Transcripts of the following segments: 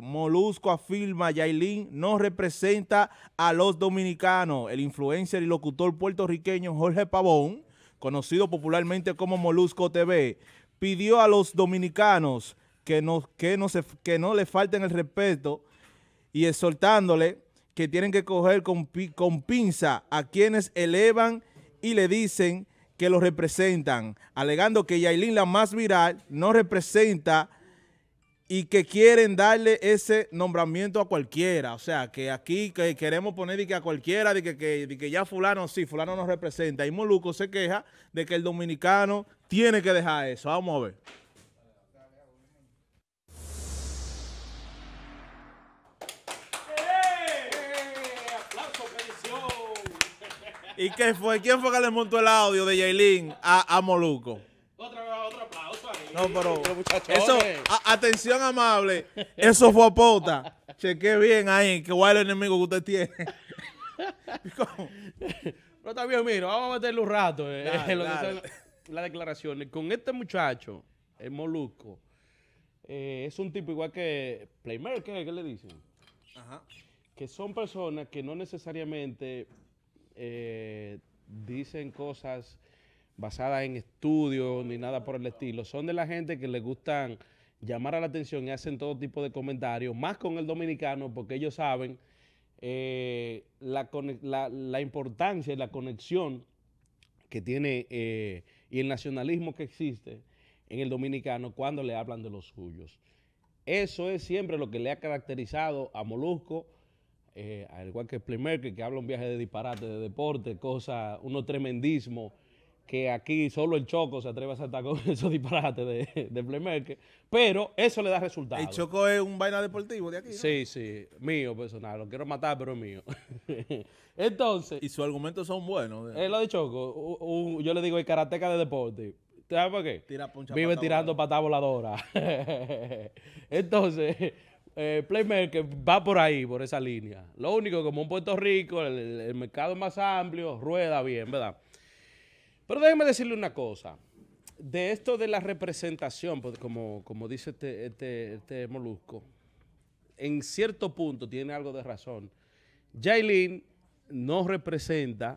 Molusco afirma Yailin no representa a los dominicanos. El influencer y locutor puertorriqueño Jorge Pavón, conocido popularmente como Molusco TV, pidió a los dominicanos que no, que no, que no le falten el respeto y exhortándole que tienen que coger con, con pinza a quienes elevan y le dicen que los representan, alegando que Yailin, la más viral, no representa y que quieren darle ese nombramiento a cualquiera. O sea, que aquí que queremos poner de que a cualquiera, de que, ya fulano, sí, fulano nos representa. Y Moluco se queja de que el dominicano tiene que dejar eso. Vamos a ver. ¿Y qué fue? ¿Quién fue que le montó el audio de Yailin a, a Moluco? No, pero. Eso, atención, amable. Eso fue a pota. Cheque bien ahí, que guay el enemigo que usted tiene. pero también, mira, vamos a meterlo un rato. Eh, las declaraciones. Con este muchacho, el Molusco, eh, es un tipo igual que Playmaker, ¿qué le dicen? Ajá. Que son personas que no necesariamente eh, dicen cosas basada en estudios ni nada por el estilo. Son de la gente que les gustan llamar a la atención y hacen todo tipo de comentarios, más con el dominicano, porque ellos saben eh, la, importancia y la conexión que tiene eh, y el nacionalismo que existe en el dominicano cuando le hablan de los suyos. Eso es siempre lo que le ha caracterizado a Molusco, eh, al igual que primer que habla un viaje de disparate, de deporte, cosa, uno tremendísimo que aquí solo el Choco se atreve a saltar con esos disparates de, de playmaker, pero eso le da resultados. El Choco es un vaina deportivo de aquí. Sí, sí, mío personal, lo quiero matar, pero es mío. Entonces... Y sus argumentos son buenos. es eh, lo de Choco, yo le digo el karateca de deporte. ¿Sabes por qué? Vive tirando patas voladoras. Entonces, eh, Playmaker va por ahí, por esa línea. Lo único, que como en Puerto Rico, el, el mercado es más amplio, rueda bien, ¿verdad? Pero déjeme decirle una cosa. De esto de la representación, pues, como, como dice este, este, este, molusco, en cierto punto tiene algo de razón. Jailin no representa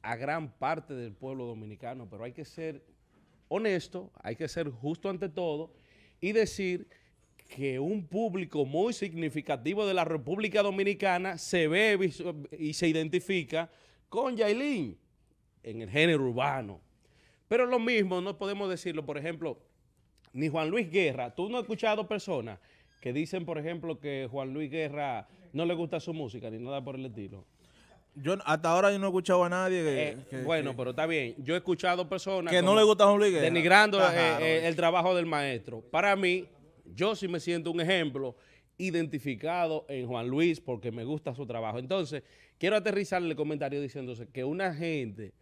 a gran parte del pueblo dominicano, pero hay que ser honesto, hay que ser justo ante todo y decir que un público muy significativo de la República Dominicana se ve y se identifica con Yailín en el género urbano. Pero lo mismo, no podemos decirlo, por ejemplo, ni Juan Luis Guerra. Tú no has escuchado personas que dicen, por ejemplo, que Juan Luis Guerra no le gusta su música ni nada por el estilo. Yo hasta ahora yo no he escuchado a nadie que, eh, Bueno, pero está bien. Yo he escuchado personas... Que no le gusta Juan Luis Guerra. Denigrando eh, eh, el trabajo del maestro. Para mí, yo sí me siento un ejemplo identificado en Juan Luis porque me gusta su trabajo. Entonces, quiero aterrizar el comentario diciéndose que una gente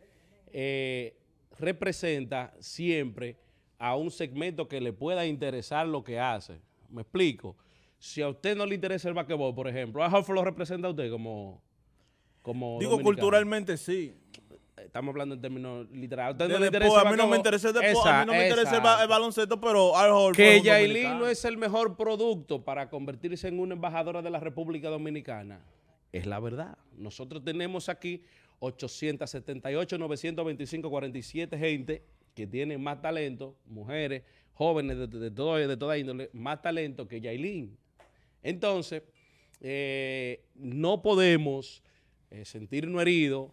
eh, representa siempre a un segmento que le pueda interesar lo que hace. ¿Me explico? Si a usted no le interesa el basquetbol, por ejemplo, ¿a lo representa a usted como, como Digo, culturalmente sí estamos hablando en términos literales. ¿A, mí no me interesa el baloncesto, pero Al Jorge. Que Yailin no es el mejor producto para convertirse en una embajadora de la República Dominicana. Es la verdad. Nosotros tenemos aquí 878, 925, 47 gente que tiene más talento, mujeres, jóvenes de, todo, de toda índole, más talento que Yailin. Entonces, eh, no podemos eh, sentirnos heridos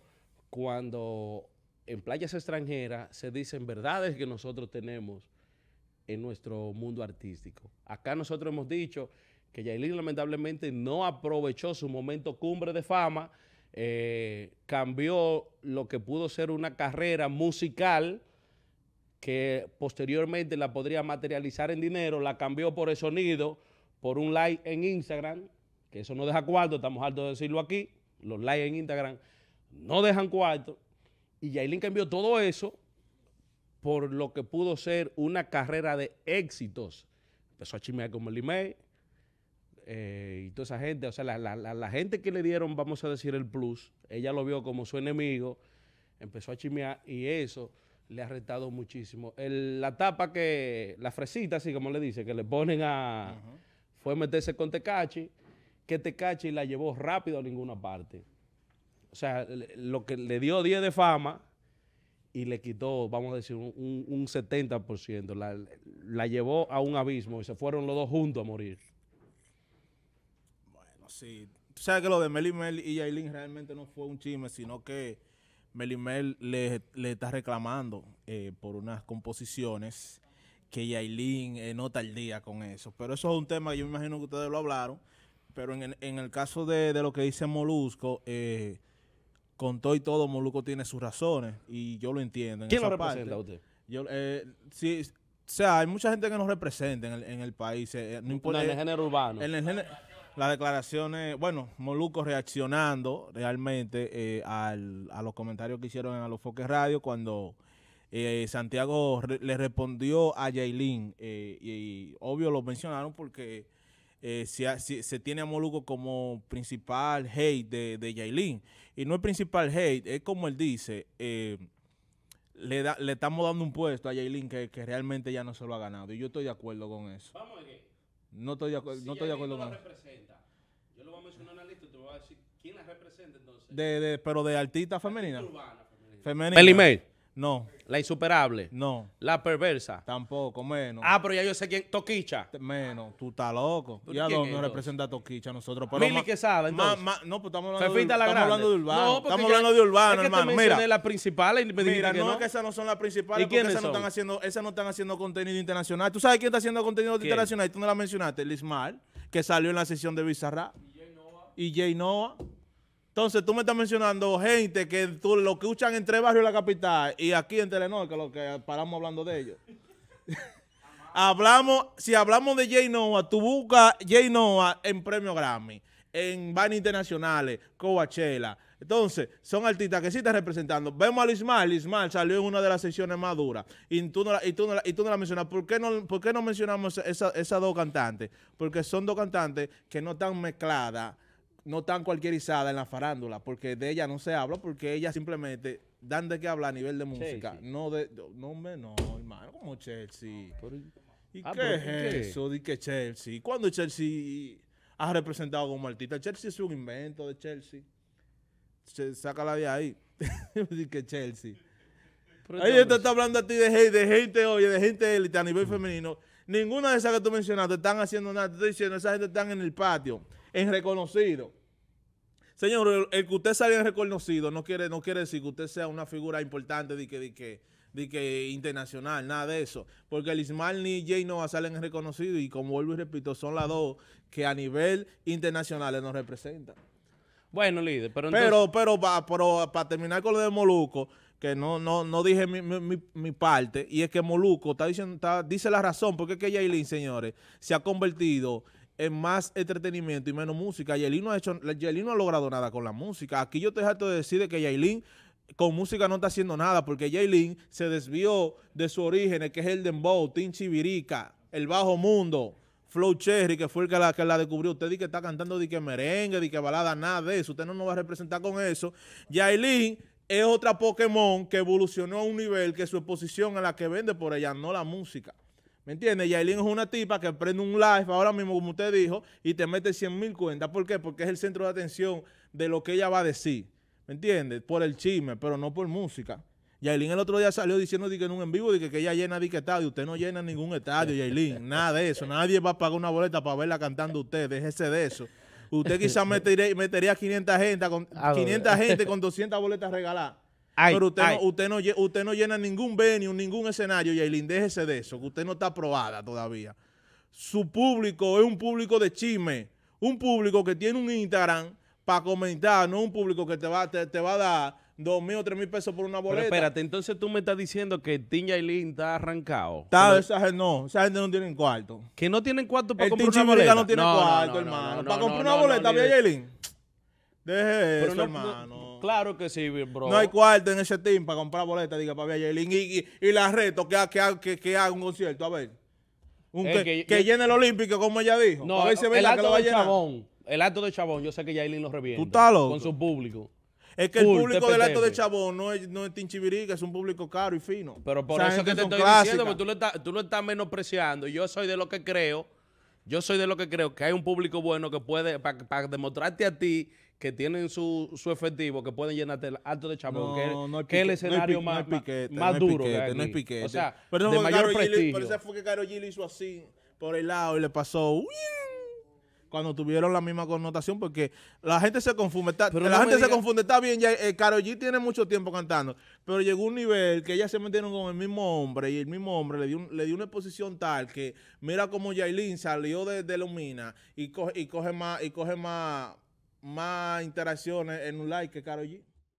cuando en playas extranjeras se dicen verdades que nosotros tenemos en nuestro mundo artístico. Acá nosotros hemos dicho que Yailin lamentablemente no aprovechó su momento cumbre de fama eh, cambió lo que pudo ser una carrera musical que posteriormente la podría materializar en dinero, la cambió por el sonido, por un like en Instagram, que eso no deja cuarto, estamos hartos de decirlo aquí, los likes en Instagram no dejan cuarto, y Yailin cambió todo eso por lo que pudo ser una carrera de éxitos. Empezó a chimear el email. Eh, y toda esa gente, o sea, la, la, la, gente que le dieron, vamos a decir, el plus, ella lo vio como su enemigo, empezó a chimear y eso le ha retado muchísimo. El, la tapa que, la fresita, así como le dice, que le ponen a, fue meterse con Tecachi, que Tecachi la llevó rápido a ninguna parte. O sea, lo que le dio 10 de fama y le quitó, vamos a decir, un, un, un 70%. La, la llevó a un abismo y se fueron los dos juntos a morir. Sí. Tú sabes que lo de Meli Mel y Yailin realmente no fue un chisme, sino que Meli Mel le, está reclamando eh, por unas composiciones que Yailin eh, no tardía con eso. Pero eso es un tema yo me imagino que ustedes lo hablaron. Pero en, en el caso de, lo que dice Molusco, eh, con todo y todo, Molusco tiene sus razones y yo lo entiendo. ¿Quién lo representa a usted? sí, o sea, hay mucha gente que nos representa en el, en el país. no importa, en el género urbano. En el las declaraciones, bueno, Moluco reaccionando realmente eh, al, a los comentarios que hicieron en Alofoque Radio cuando eh, Santiago le respondió a Yailin eh, y, obvio lo mencionaron porque eh, si, se tiene a Moluco como principal hate de, de Yailin y no es principal hate, es como él dice, le, le estamos dando un puesto a Yailin que, realmente ya no se lo ha ganado y yo estoy de acuerdo con eso. Vamos no estoy de, acuerdo si no estoy de acuerdo representa. Yo lo voy a mencionar en la lista y te voy a decir quién la representa entonces. De, de, pero de artista femenina. El email. No. La insuperable. No. La perversa. Tampoco, menos. Ah, pero ya yo sé quién. Toquicha. Menos. Tú estás loco. ya no, nos representa Toquicha nosotros. Pero Mili que sabe, entonces. no, pues estamos hablando, de, estamos hablando de urbano. No, estamos hablando de urbano, es que hermano. Te mira. las principales. mira, que no, que esas no son las principales. ¿Y porque esas no, están haciendo, esas no están haciendo contenido internacional. ¿Tú sabes quién está haciendo contenido internacional internacional? Tú no la mencionaste. Lismar, que salió en la sesión de Bizarra. Y Jay Noah. Y Jay Noah. Entonces tú me estás mencionando gente que tú, lo que escuchan entre barrios de la capital y aquí en Telenor, que lo que paramos hablando de ellos. hablamos, si hablamos de Jay Noah, tú buscas Jay Noah en premio Grammy, en vainas internacionales, Coachella. Entonces, son artistas que sí están representando. Vemos a Lismar, Lismar salió en una de las sesiones más duras y tú no la, y y tú mencionas. ¿Por qué no, por qué mencionamos esas dos cantantes? Porque son dos cantantes que no están mezcladas no tan cualquierizada en la farándula, porque de ella no se habla, porque ella simplemente dan de qué habla a nivel de música. No de. No, no, hermano, como Chelsea. Ah, ¿Y qué es eso? ¿De que Chelsea? ¿Cuándo Chelsea ha representado como artista? Chelsea es un invento de Chelsea. saca sácala de ahí. y que Chelsea? Ahí está hablando a ti de gente, de gente, oye, de gente élite a nivel femenino. Ninguna de esas que tú mencionaste están haciendo nada. Te estoy diciendo, esa gente están en el patio en reconocido. Señor, el que usted salga en reconocido no quiere, no quiere decir que usted sea una figura importante de que, que, internacional, nada de eso. Porque el Ismael ni Jay Nova salen reconocido y como vuelvo y repito, son las dos que a nivel internacional nos representan. Bueno, líder, pero entonces... Pero, pero para terminar con lo de Moluco, que no, no, dije mi, parte, y es que Moluco está diciendo, dice la razón, porque es que Jaylin, señores, se ha convertido es más entretenimiento y menos música. Yailin no ha hecho, no ha logrado nada con la música. Aquí yo estoy harto de decir que Yailin con música no está haciendo nada porque Jaylin se desvió de su origen, que es el dembow, tinchi virica el bajo mundo, Flow Cherry, que fue el que la, que la descubrió. Usted dice que está cantando de que merengue, de que balada, nada de eso. Usted no nos va a representar con eso. Jaylin es otra Pokémon que evolucionó a un nivel que su exposición a la que vende por ella, no la música. ¿Me entiendes? Yailin es una tipa que prende un live ahora mismo, como usted dijo, y te mete 100 mil cuentas. ¿Por qué? Porque es el centro de atención de lo que ella va a decir. ¿Me entiendes? Por el chisme, pero no por música. Yailin el otro día salió diciendo que en un en vivo que ella llena de estadio. Usted no llena ningún estadio, Yailin. Nada de eso. Nadie va a pagar una boleta para verla cantando usted. Déjese de eso. Usted quizás metería, metería 500 gente con, 500 ah, gente con 200 boletas regaladas pero usted, No, usted, no, llena ningún venue, ningún escenario, Yailin, déjese de eso, que usted no está aprobada todavía. Su público es un público de chisme, un público que tiene un Instagram para comentar, no un público que te va, te, va a dar dos mil o tres mil pesos por una boleta. espérate, entonces tú me estás diciendo que Tim Yailin está arrancado. esa no, esa gente no tiene cuarto. Que no tienen cuarto para comprar una boleta. no tiene cuarto, para comprar una boleta, ¿verdad, Deje eso, hermano claro que sí, bro. No hay cuarto en ese team para comprar boletas, diga, para ver a Y, la reto que, haga un concierto, a ver. que, que, llene el Olímpico, como ella dijo. No, el, el acto de Chabón. El acto de Chabón, yo sé que Yailin lo revienta. Tú estás Con su público. Es que el público del acto de Chabón no es, no es es un público caro y fino. Pero por eso que te estoy diciendo, porque tú lo, estás, tú menospreciando. Yo soy de lo que creo, yo soy de lo que creo que hay un público bueno que puede, para demostrarte a ti que tienen su, su efectivo, que pueden llenarte el alto de chamón, que, no es que, el escenario no más, duro. no es piquete. O sea, pero de mayor pero fue que Karol G hizo así, por el lado, y le pasó... cuando tuvieron la misma connotación, porque la gente se confunde. la gente se confunde, está bien, ya eh, G tiene mucho tiempo cantando, pero llegó un nivel que ya se metieron con el mismo hombre y el mismo hombre le dio, una exposición tal que mira como Yailin salió de, Lumina y y coge más, y coge más más interacciones en un like que Karol G.